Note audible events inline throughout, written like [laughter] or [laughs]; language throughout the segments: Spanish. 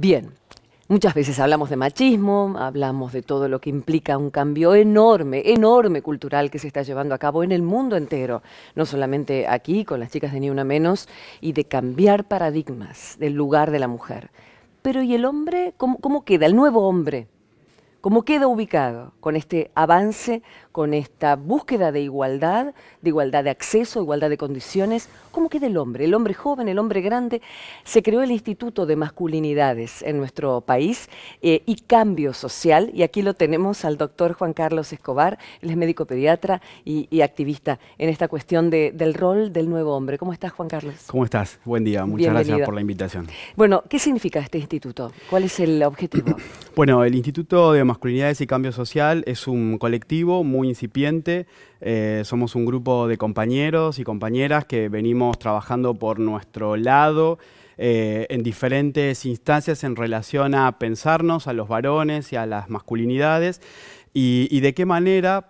Bien, muchas veces hablamos de machismo, hablamos de todo lo que implica un cambio enorme, enorme cultural que se está llevando a cabo en el mundo entero, no solamente aquí con las chicas de Ni Una Menos, y de cambiar paradigmas del lugar de la mujer. Pero ¿y el hombre? ¿Cómo, queda? El nuevo hombre. ¿Cómo queda ubicado con este avance con esta búsqueda de igualdad, de igualdad de acceso, igualdad de condiciones. ¿Cómo queda el hombre? El hombre joven, el hombre grande. Se creó el Instituto de Masculinidades en nuestro país eh, y Cambio Social. Y aquí lo tenemos al doctor Juan Carlos Escobar, él es médico pediatra y, activista en esta cuestión del rol del nuevo hombre. ¿Cómo estás, Juan Carlos? ¿Cómo estás? Buen día, muchas gracias por la invitación. Bueno, ¿qué significa este instituto? ¿Cuál es el objetivo? [clears throat] bueno, el Instituto de Masculinidades y Cambio Social es un colectivo muy incipiente. Eh, somos un grupo de compañeros y compañeras que venimos trabajando por nuestro lado eh, en diferentes instancias en relación a pensarnos, a los varones y a las masculinidades y, de qué manera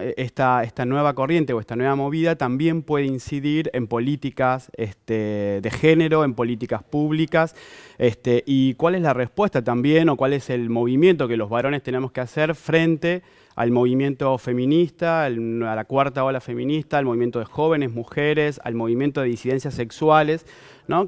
e-, esta, nueva corriente o esta nueva movida también puede incidir en políticas este, de género, en políticas públicas, este, y cuál es la respuesta también o cuál es el movimiento que los varones tenemos que hacer frente al movimiento feminista, a la cuarta ola feminista, al movimiento de jóvenes, mujeres, al movimiento de disidencias sexuales,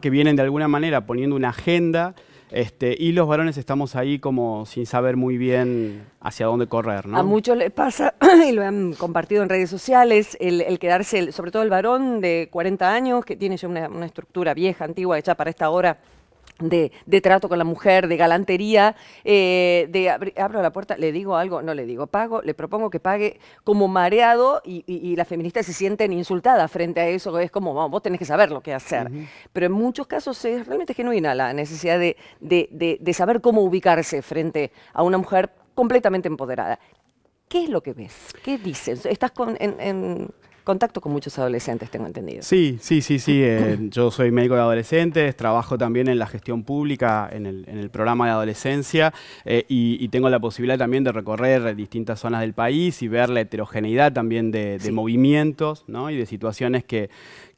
que vienen de alguna manera poniendo una agenda este, y los varones estamos ahí como sin saber muy bien hacia dónde correr, ¿no? A muchos les pasa, [clears throat] y lo han compartido en redes sociales, el, quedarse, sobre todo el varón de 40 años, que tiene ya una estructura vieja, antigua, hecha para esta hora de, trato con la mujer, de galantería, eh, de abro la puerta, le digo algo, no le digo, pago, le propongo que pague como mareado y, las feministas se sienten insultadas frente a eso, es como, vos tenés que saber lo que hacer. Pero en muchos casos es realmente genuina la necesidad de, saber cómo ubicarse frente a una mujer completamente empoderada. ¿Qué es lo que ves? ¿Qué dices? ¿Estás con, en contacto con muchos adolescentes, tengo entendido. Sí, sí, sí, sí. Eh, [clears throat] yo soy médico de adolescentes, trabajo también en la gestión pública, en el, programa de adolescencia, eh, y, tengo la posibilidad también de recorrer distintas zonas del país y ver la heterogeneidad también de, movimientos y de situaciones que,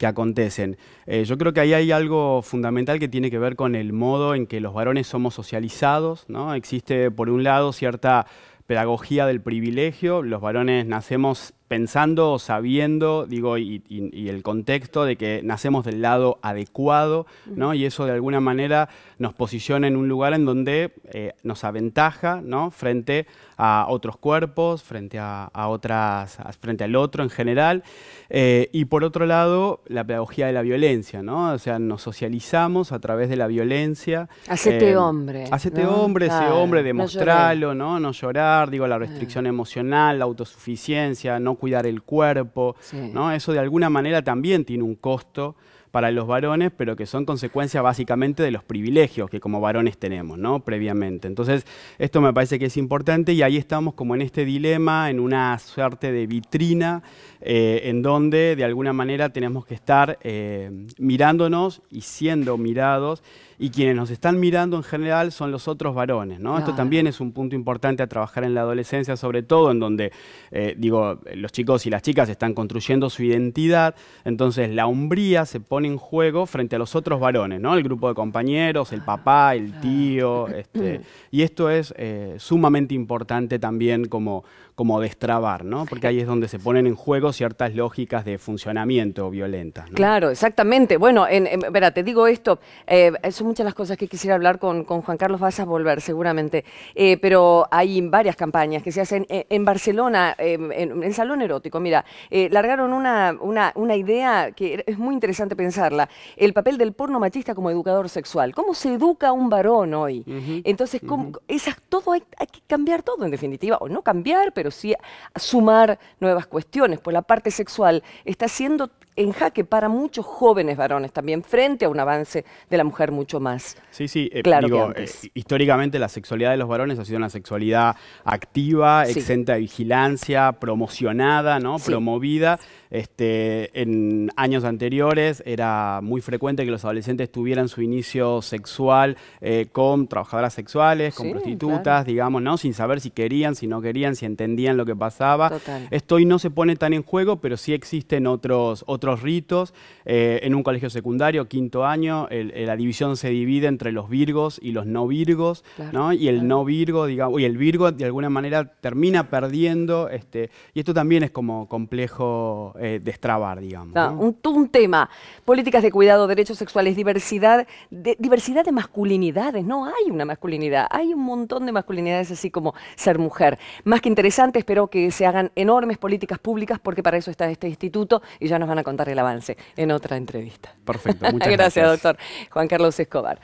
acontecen. Eh, yo creo que ahí hay algo fundamental que tiene que ver con el modo en que los varones somos socializados. ¿no? Existe, por un lado, cierta pedagogía del privilegio. Los varones nacemos pensando, o sabiendo, digo, y, el contexto de que nacemos del lado adecuado, ¿no? Y eso de alguna manera nos posiciona en un lugar en donde eh, nos aventaja, ¿no? Frente a otros cuerpos, frente a, otras, frente al otro en general. Eh, y por otro lado, la pedagogía de la violencia, ¿no? O sea, nos socializamos a través de la violencia. Hacete eh, hombre. Hacete hombre, ese hombre, demostrarlo, ¿no? No llorar, digo, la restricción ah. emocional, la autosuficiencia, no cuidar el cuerpo, ¿no? Eso de alguna manera también tiene un costo para los varones, pero que son consecuencia básicamente de los privilegios que como varones tenemos, ¿no? Previamente. Entonces, esto me parece que es importante y ahí estamos como en este dilema, en una suerte de vitrina, eh, en donde de alguna manera tenemos que estar eh, mirándonos y siendo mirados y quienes nos están mirando en general son los otros varones, ¿no? Esto también es un punto importante a trabajar en la adolescencia, sobre todo en donde, eh, digo, los chicos y las chicas están construyendo su identidad, entonces la hombría se pone en juego frente a los otros varones, ¿no? El grupo de compañeros, el papá, el ah. tío. [laughs] Este, y esto es eh, sumamente importante también como, como destrabar, ¿no? Porque ahí es donde se ponen en juego ciertas lógicas de funcionamiento violentas. Claro, exactamente. Bueno, en, te digo esto, eh, son muchas las cosas que quisiera hablar con, Juan Carlos Vas a volver seguramente, eh, pero hay varias campañas que se hacen en, Barcelona, em, en, Salón Erótico, mira, largaron una, una, una idea que es muy interesante pensar el papel del porno machista como educador sexual. ¿Cómo se educa un varón hoy? Entonces, todo hay, que cambiar todo en definitiva, o no cambiar, pero sí sumar nuevas cuestiones, por pues la parte sexual está siendo en jaque para muchos jóvenes varones también, frente a un avance de la mujer mucho más. Sí, sí, eh, claro eh, históricamente la sexualidad de los varones ha sido una sexualidad activa, exenta de vigilancia, promocionada, ¿no? Promovida. Este, en años anteriores era muy frecuente que los adolescentes tuvieran su inicio sexual eh, con trabajadoras sexuales, con prostitutas, digamos, ¿no? Sin saber si querían, si no querían, si entendían lo que pasaba. Esto hoy no se pone tan en juego, pero sí existen otros ritos. Eh, en un colegio secundario, quinto año, eh, la división se divide entre los virgos y los no virgos, Y el no virgo, digamos, y el virgo de alguna manera termina perdiendo, este, y esto también es como complejo de eh, destrabar, digamos. Un, tema, políticas de cuidado, derechos sexuales, diversidad, diversidad de masculinidades, no hay una masculinidad, hay un montón de masculinidades así como ser mujer. Más que interesante, espero que se hagan enormes políticas públicas porque para eso está este instituto y ya nos van a contar dar el avance en otra entrevista. Perfecto, [laughs] muchas gracias. gracias, doctor Juan Carlos Escobar.